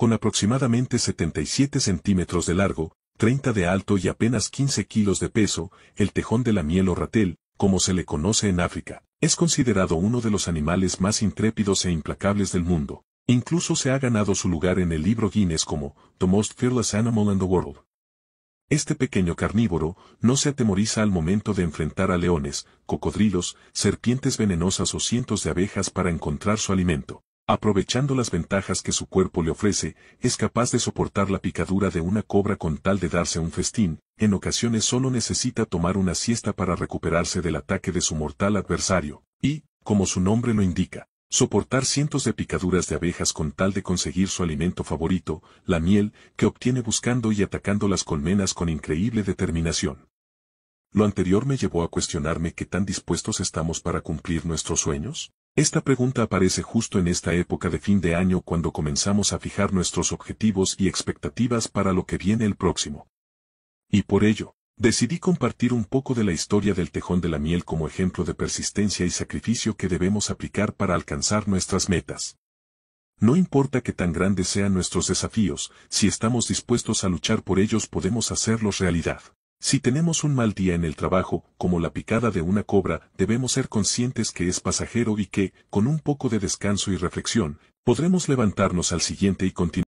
con aproximadamente 77 centímetros de largo, 30 de alto y apenas 15 kilos de peso, el tejón de la miel o ratel, como se le conoce en África, es considerado uno de los animales más intrépidos e implacables del mundo. Incluso se ha ganado su lugar en el libro Guinness como The Most Fearless Animal in the World. Este pequeño carnívoro no se atemoriza al momento de enfrentar a leones, cocodrilos, serpientes venenosas o cientos de abejas para encontrar su alimento. Aprovechando las ventajas que su cuerpo le ofrece, es capaz de soportar la picadura de una cobra con tal de darse un festín, en ocasiones solo necesita tomar una siesta para recuperarse del ataque de su mortal adversario, y, como su nombre lo indica, soportar cientos de picaduras de abejas con tal de conseguir su alimento favorito, la miel, que obtiene buscando y atacando las colmenas con increíble determinación. Lo anterior me llevó a cuestionarme qué tan dispuestos estamos para cumplir nuestros sueños. Esta pregunta aparece justo en esta época de fin de año cuando comenzamos a fijar nuestros objetivos y expectativas para lo que viene el próximo. Y por ello, decidí compartir un poco de la historia del tejón de la miel como ejemplo de persistencia y sacrificio que debemos aplicar para alcanzar nuestras metas. No importa que tan grandes sean nuestros desafíos, si estamos dispuestos a luchar por ellos podemos hacerlos realidad. Si tenemos un mal día en el trabajo, como la picada de una cobra, debemos ser conscientes que es pasajero y que, con un poco de descanso y reflexión, podremos levantarnos al siguiente y continuar.